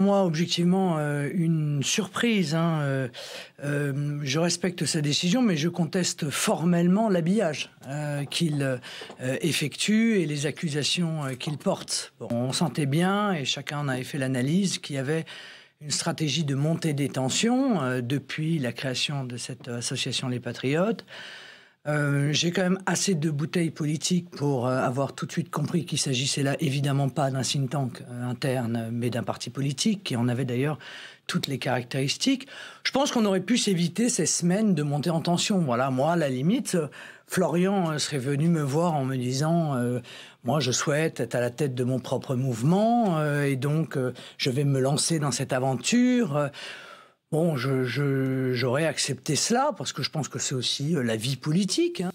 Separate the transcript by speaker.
Speaker 1: Moi, objectivement, euh, une surprise. Hein, euh, euh, je respecte sa décision, mais je conteste formellement l'habillage qu'il effectue et les accusations qu'il porte. on sentait bien, et chacun en avait fait l'analyse, qu'il y avait une stratégie de montée des tensions depuis la création de cette association Les Patriotes. Euh, j'ai quand même assez de bouteilles politiques pour euh, avoir tout de suite compris qu'il s'agissait là évidemment pas d'un think tank euh, interne, mais d'un parti politique qui en avait d'ailleurs toutes les caractéristiques. Je pense qu'on aurait pu s'éviter ces semaines de monter en tension. Voilà, moi, à la limite, Florian serait venu me voir en me disant Moi, je souhaite être à la tête de mon propre mouvement et donc je vais me lancer dans cette aventure. Bon, j'aurais accepté cela parce que je pense que c'est aussi euh, la vie politique. Hein.